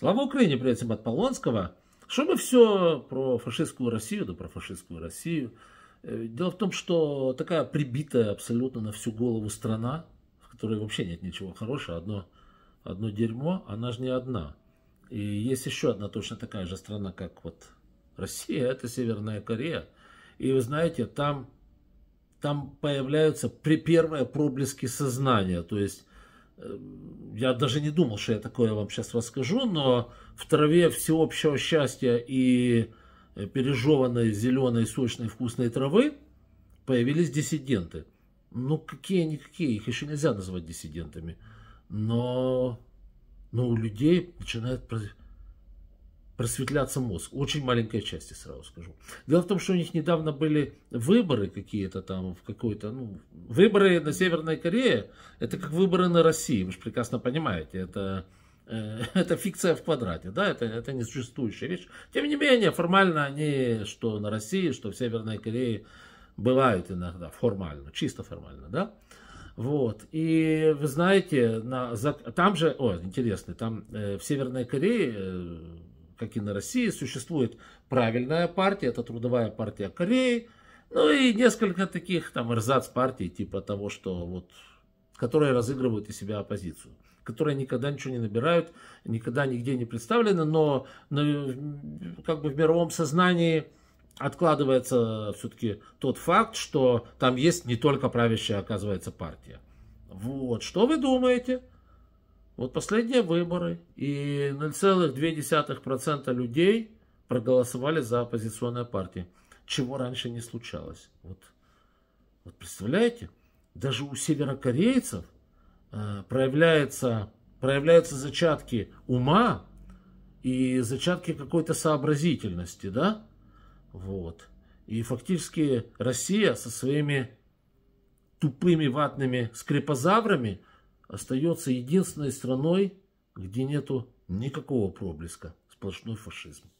Слава Украине Привет всем от Полонского. чтобы все про фашистскую Россию, да про фашистскую Россию. Э, дело в том, что такая прибитая абсолютно на всю голову страна, в которой вообще нет ничего хорошего, одно, одно дерьмо, она же не одна. И есть еще одна точно такая же страна, как вот Россия, это Северная Корея. И вы знаете, там, там появляются при первые проблески сознания, то есть Эм, я даже не думал, что я такое вам сейчас расскажу, но в траве всеобщего счастья и э, пережеванной зеленой сочной вкусной травы появились диссиденты. Ну, какие они, какие, их еще нельзя назвать диссидентами. Но, но ну, у людей начинает происходить просветляться мозг. Очень маленькая часть, я сразу скажу. Дело в том, что у них недавно были выборы какие-то там, в какой-то, ну, выборы на Северной Корее, это как выборы на России, вы же прекрасно понимаете, это, э, это фикция в квадрате, да, это, это несуществующая вещь. Тем не менее, формально они, что на России, что в Северной Корее, бывают иногда, формально, чисто формально, да. Вот. И вы знаете, на, за, там же, о, интересно, там э, в Северной Корее э, как и на России, существует правильная партия, это трудовая партия Кореи, ну и несколько таких там эрзац партий, типа того, что вот, которые разыгрывают из себя оппозицию которые никогда ничего не набирают, никогда нигде не представлены, но, но как бы в мировом сознании откладывается все-таки тот факт, что там есть не только правящая, оказывается, партия. Вот, что вы думаете? Вот последние выборы, и 0,2% людей проголосовали за оппозиционные партии, чего раньше не случалось. Вот, вот представляете, даже у северокорейцев э, проявляется, проявляются зачатки ума и зачатки какой-то сообразительности, да? Вот. И фактически Россия со своими тупыми ватными скрипозаврами – остается единственной страной, где нету никакого проблеска, сплошной фашизм.